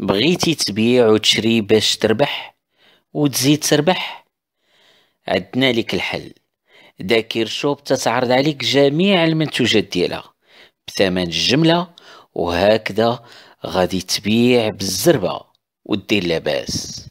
بغيتي تبيع وتشري باش تربح وتزيد تربح عندنا لك الحل داكير شوب تتعرض عليك جميع المنتوجات ديالها بثمن الجملة وهكذا غادي تبيع بالزربة ودير لاباس